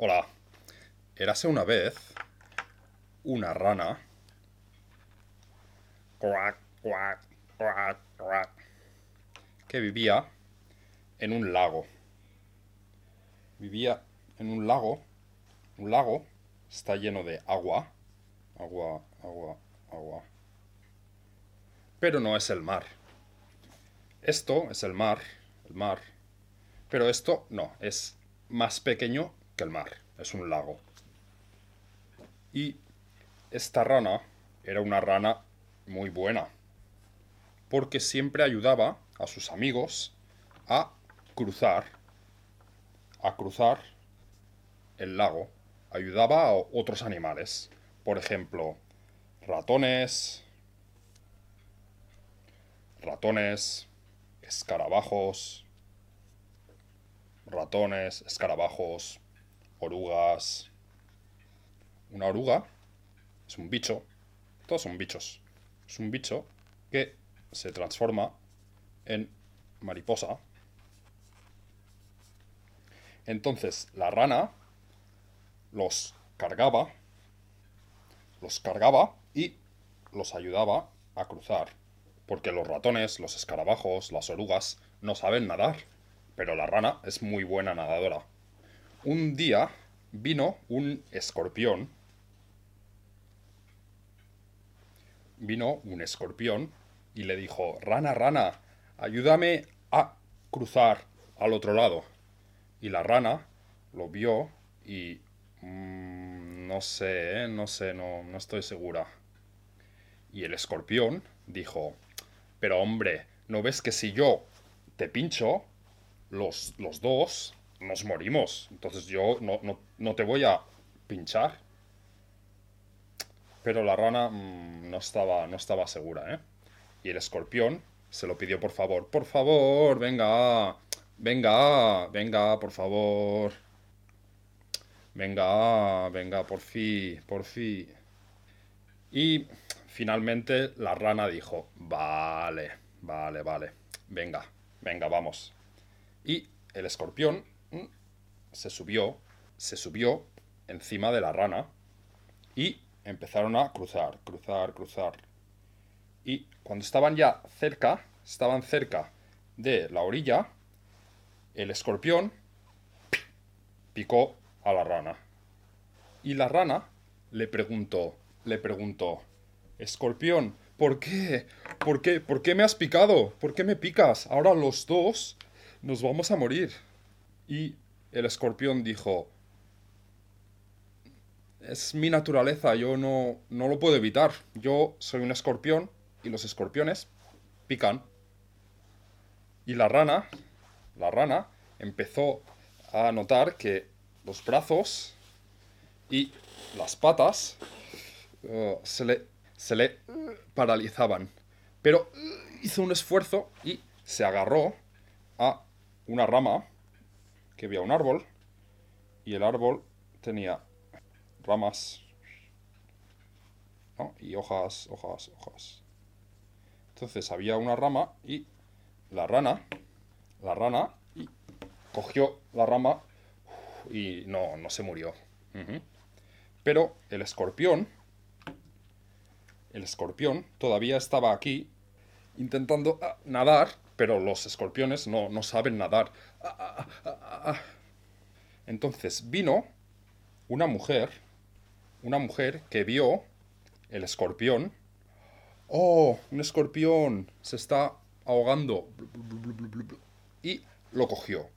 Hola. Érase una vez una rana. Que vivía en un lago. Vivía en un lago. Un lago está lleno de agua. Agua, agua, agua. Pero no es el mar. Esto es el mar, el mar. Pero esto no, es más pequeño el mar, es un lago. Y esta rana era una rana muy buena, porque siempre ayudaba a sus amigos a cruzar, a cruzar el lago, ayudaba a otros animales, por ejemplo, ratones, ratones, escarabajos, ratones, escarabajos, orugas. Una oruga es un bicho. Todos son bichos. Es un bicho que se transforma en mariposa. Entonces la rana los cargaba, los cargaba y los ayudaba a cruzar. Porque los ratones, los escarabajos, las orugas no saben nadar, pero la rana es muy buena nadadora un día vino un escorpión, vino un escorpión y le dijo, rana, rana, ayúdame a cruzar al otro lado. Y la rana lo vio y... Mm, no sé, ¿eh? no sé, no, no estoy segura. Y el escorpión dijo, pero hombre, ¿no ves que si yo te pincho, los, los dos nos morimos. Entonces yo no, te voy a pinchar. Pero la rana mm, no, estaba, no estaba segura, ¿eh? Y el escorpión se lo pidió por favor. Por favor, venga. Venga, venga, por favor. Venga, venga, por fin, por fin. Y finalmente la rana dijo, vale, vale, vale. Venga, venga, vamos. Y el escorpión se subió, se subió encima de la rana y empezaron a cruzar, cruzar, cruzar. Y cuando estaban ya cerca, estaban cerca de la orilla, el escorpión picó a la rana. Y la rana le preguntó, le preguntó, escorpión, ¿por qué? ¿Por qué? ¿Por qué me has picado? ¿Por qué me picas? Ahora los dos nos vamos a morir. Y el escorpión dijo, es mi naturaleza, yo no, lo puedo evitar. Yo soy un escorpión y los escorpiones pican. Y la rana, la rana, empezó a notar que los brazos y las patas uh, se, le, se le paralizaban. Pero hizo un esfuerzo y se agarró a una rama que había un árbol y el árbol tenía ramas y hojas, hojas, hojas. Entonces había una rama y la rana, la rana, y cogió la rama y no, no se murió. Pero el escorpión, el escorpión todavía estaba aquí intentando ah, nadar pero los escorpiones no, saben nadar. Ah, ah, ah, Entonces vino una mujer, una mujer que vio el escorpión. ¡Oh! Un escorpión se está ahogando. Y lo cogió.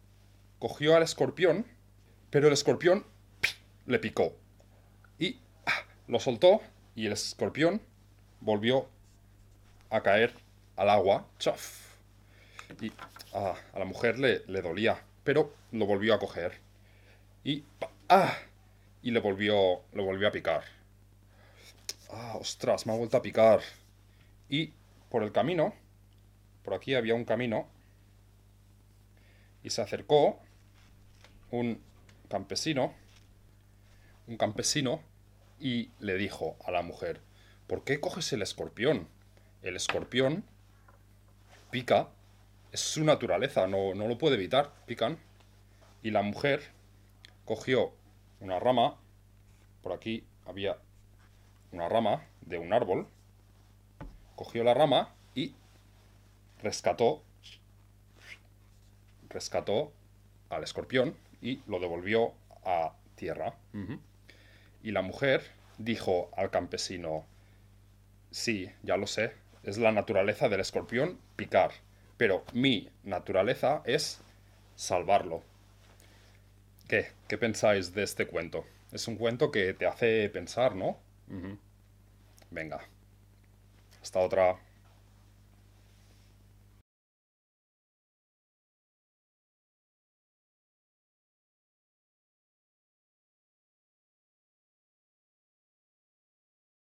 Cogió al escorpión, pero el escorpión le picó. Y lo soltó y el escorpión volvió a caer al agua. Y ah, a la mujer le, dolía, pero lo volvió a coger. Y. ¡Ah! Y le volvió, volvió a picar. ¡Ah, ostras! Me ha vuelto a picar. Y por el camino, por aquí había un camino, y se acercó un campesino, un campesino, y le dijo a la mujer, ¿por qué coges el escorpión? El escorpión pica es su naturaleza, no, lo puede evitar, pican. Y la mujer cogió una rama, por aquí había una rama de un árbol, cogió la rama y rescató, rescató al escorpión y lo devolvió a tierra. Y la mujer dijo al campesino, sí, ya lo sé, es la naturaleza del escorpión picar pero mi naturaleza es salvarlo. ¿Qué? ¿Qué pensáis de este cuento? Es un cuento que te hace pensar, ¿no? Venga. Hasta otra.